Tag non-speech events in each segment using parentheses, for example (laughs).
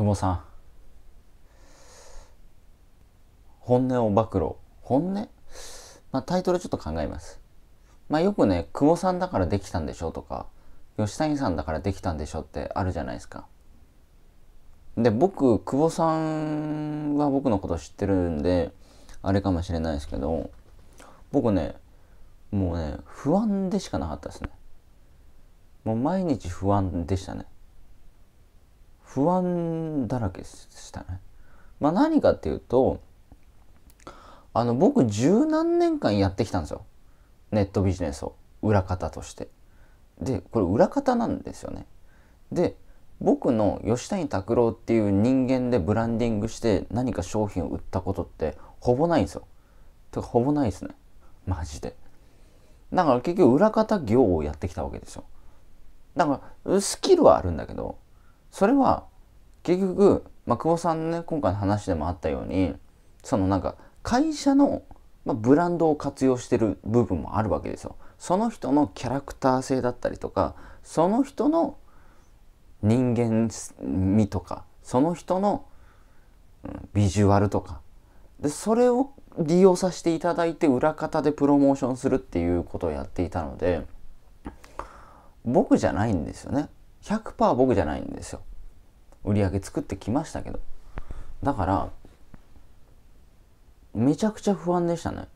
久保さん本音を暴露本音まあタイトルちょっと考えますまあよくね久保さんだからできたんでしょとか吉谷さんだからできたんでしょってあるじゃないですかで僕久保さんは僕のこと知ってるんであれかもしれないですけど僕ねもうね不安でしかなかったですねもう毎日不安でしたね不安だらけしたね。まあ何かっていうと、あの僕十何年間やってきたんですよ。ネットビジネスを裏方として。で、これ裏方なんですよね。で、僕の吉谷拓郎っていう人間でブランディングして何か商品を売ったことってほぼないんですよ。てかほぼないですね。マジで。だから結局裏方業をやってきたわけですよ。だからスキルはあるんだけど、それは結局、まあ、久保さんのね今回の話でもあったようにそのなんか会社の、まあ、ブランドを活用してる部分もあるわけですよ。その人のキャラクター性だったりとかその人の人間味とかその人のビジュアルとかでそれを利用させていただいて裏方でプロモーションするっていうことをやっていたので僕じゃないんですよね100%僕じゃないんですよ。売り上げ作ってきましたけど。だから、めちゃくちゃ不安でしたね。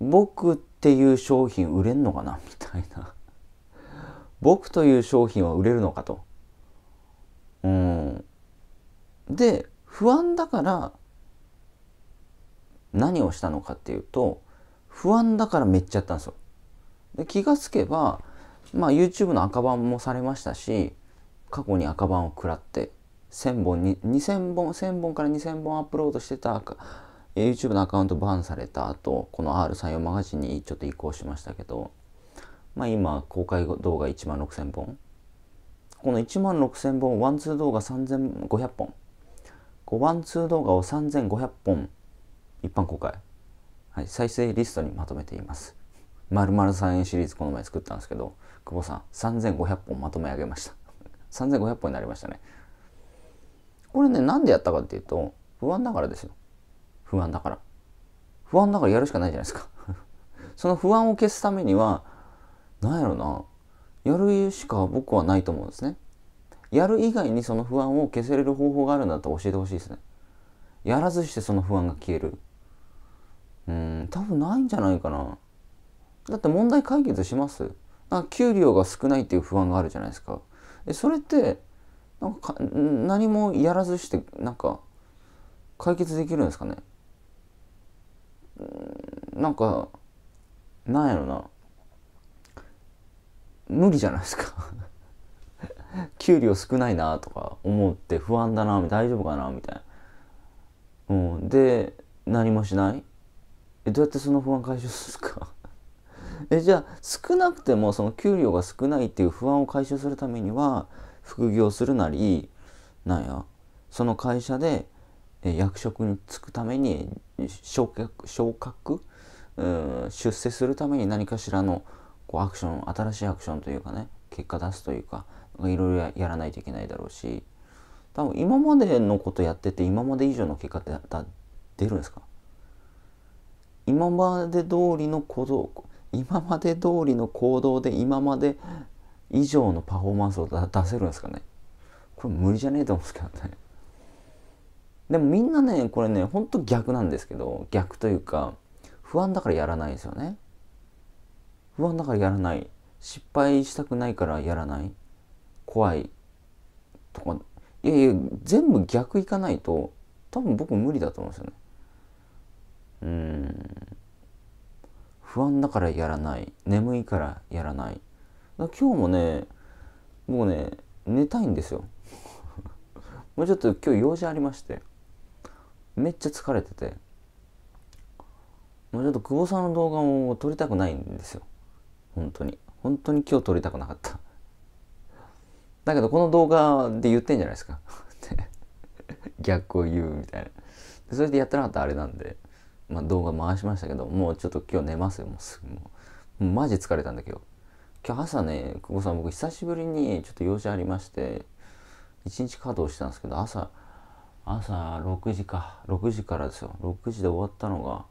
僕っていう商品売れんのかなみたいな。僕という商品は売れるのかと。うん。で、不安だから何をしたのかっていうと、不安だからめっちゃやったんですよ。で気がつけば、まあ、YouTube の赤版もされましたし過去に赤版を食らって1000本に2000本1000本から2000本アップロードしてた YouTube のアカウントバンされた後この R34 マガジンにちょっと移行しましたけど、まあ、今公開動画1万6000本この1万6000本ワンツー動画3500本ワンツー動画を3500本一般公開、はい、再生リストにまとめています。まるまる3円シリーズこの前作ったんですけど久保さん、3500本まとめ上げました。3500 (laughs) 本になりましたね。これね、なんでやったかっていうと、不安だからですよ。不安だから。不安だからやるしかないじゃないですか。(laughs) その不安を消すためには、なんやろな、やるしか僕はないと思うんですね。やる以外にその不安を消せれる方法があるんだったら教えてほしいですね。やらずしてその不安が消える。うん、多分ないんじゃないかな。だって問題解決しますな給料が少ないっていう不安があるじゃないですか。でそれってなんか何もやらずしてなんか解決できるんですかねなんかなんやろな無理じゃないですか (laughs) 給料少ないなとか思って不安だな大丈夫かなみたいな、うん、で何もしないえどうやってその不安解消するんですかえじゃあ少なくてもその給料が少ないっていう不安を解消するためには副業するなりなんやその会社で役職に就くために昇格昇格うん出世するために何かしらのこうアクション新しいアクションというかね結果出すというかいろいろやらないといけないだろうし多分今までのことやってて今まで以上の結果って出るんですか今まで通りのこと今まで通りの行動で今まで以上のパフォーマンスを出せるんですかねこれ無理じゃねえと思うんですけどねでもみんなねこれねほんと逆なんですけど逆というか不安だからやらないですよね不安だからやらない失敗したくないからやらない怖いとかいやいや全部逆いかないと多分僕無理だと思うんですよねうん不安だからやらない眠いからやらない今日もねもうね寝たいんですよ (laughs) もうちょっと今日用事ありましてめっちゃ疲れててもうちょっと久保さんの動画を撮りたくないんですよ本当に本当に今日撮りたくなかっただけどこの動画で言ってんじゃないですか (laughs) 逆を言うみたいなそれでやってなかったらあれなんでまあ、動画回しましたけど、もうちょっと今日寝ますよ、もうすぐ。もうマジ疲れたんだけど。今日朝ね、久保さん僕久しぶりにちょっと用事ありまして、一日稼働したんですけど、朝、朝6時か、6時からですよ。6時で終わったのが、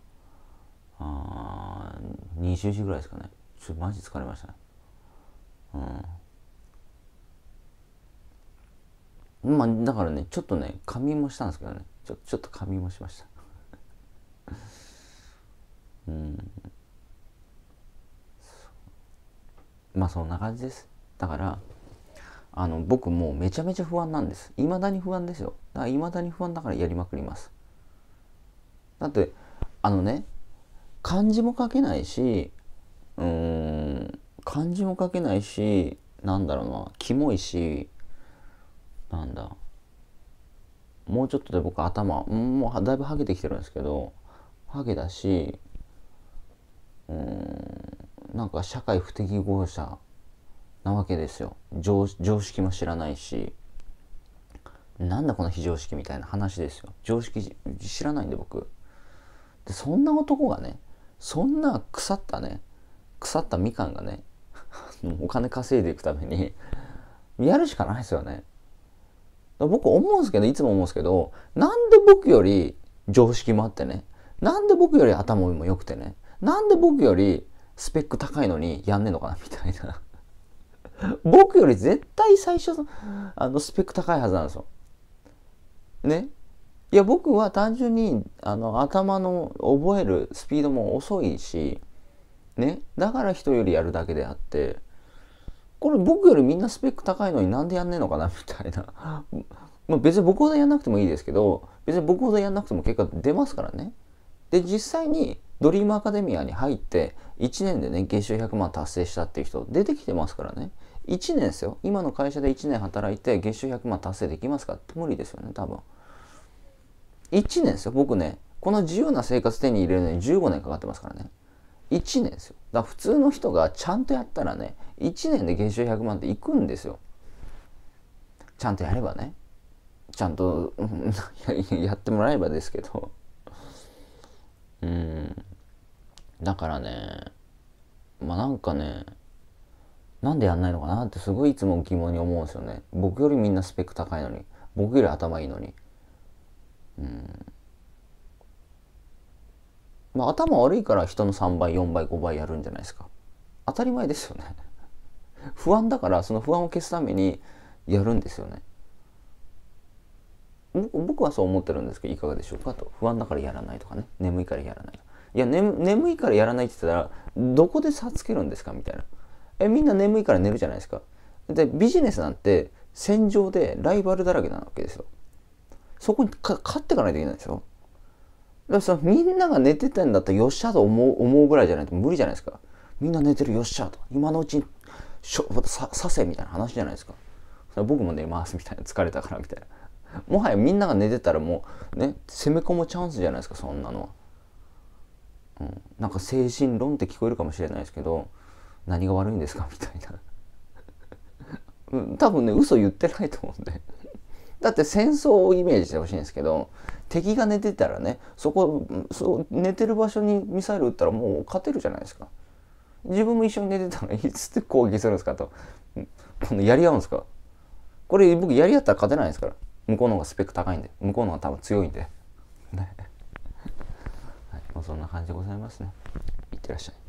あ20時ぐらいですかね。ちょっとマジ疲れましたね。うん。まあ、だからね、ちょっとね、仮眠もしたんですけどね。ちょちょっと仮眠もしました。うんまあそんな感じですだからあの僕もうめちゃめちゃ不安なんです未だに不安ですよだから未だに不安だからやりまくりますだってあのね漢字も書けないしうん漢字も書けないしなんだろうなキモいしなんだもうちょっとで僕頭もうだいぶハゲてきてるんですけどハゲだしうんなんか社会不適合者なわけですよ常識も知らないしなんだこの非常識みたいな話ですよ常識知らないんで僕でそんな男がねそんな腐ったね腐ったみかんがね (laughs) お金稼いでいくためにやるしかないですよね僕思うんですけどいつも思うんですけどなんで僕より常識もあってねなんで僕より頭も良くてねなんで僕よりスペック高いのにやんねえのかなみたいな (laughs) 僕より絶対最初のあのスペック高いはずなんですよ。ねいや僕は単純にあの頭の覚えるスピードも遅いし、ね、だから人よりやるだけであってこれ僕よりみんなスペック高いのになんでやんねえのかなみたいな (laughs) まあ別に僕ほどやんなくてもいいですけど別に僕ほどやんなくても結果出ますからね。で実際にドリームアカデミアに入って1年で年月収100万達成したっていう人出てきてますからね1年ですよ今の会社で1年働いて月収100万達成できますかって無理ですよね多分1年ですよ僕ねこの自由な生活手に入れるのに15年かかってますからね1年ですよだから普通の人がちゃんとやったらね1年で月収100万っていくんですよちゃんとやればねちゃんと (laughs) やってもらえばですけどうんだからねまあなんかねなんでやんないのかなってすごいいつも疑問に思うんですよね僕よりみんなスペック高いのに僕より頭いいのにうんまあ頭悪いから人の3倍4倍5倍やるんじゃないですか当たり前ですよね (laughs) 不安だからその不安を消すためにやるんですよね僕はそう思ってるんですけどいかがでしょうかと不安だからやらないとかね眠いからやらないいや、ね、眠いからやらないって言ったらどこで差つけるんですかみたいなえみんな眠いから寝るじゃないですかでビジネスなんて戦場でライバルだらけなわけですよそこに勝っていかないといけないですよだからみんなが寝てたんだったらよっしゃと思う思うぐらいじゃないと無理じゃないですかみんな寝てるよっしゃと今のうちにしょささせみたいな話じゃないですか僕も寝ますみたいな疲れたからみたいなもはやみんなが寝てたらもうね攻め込むチャンスじゃないですかそんなのは、うん、なんか精神論って聞こえるかもしれないですけど何が悪いんですかみたいな (laughs) うん、多分ね嘘言ってないと思うんでだって戦争をイメージしてほしいんですけど敵が寝てたらねそこそう寝てる場所にミサイル撃ったらもう勝てるじゃないですか自分も一緒に寝てたらいつって攻撃するんですかと、うん、やり合うんですかこれ僕やり合ったら勝てないですから向こうの方がスペック高いんで向こうの方が多分強いんで、ねはい、もうそんな感じでございますねいってらっしゃい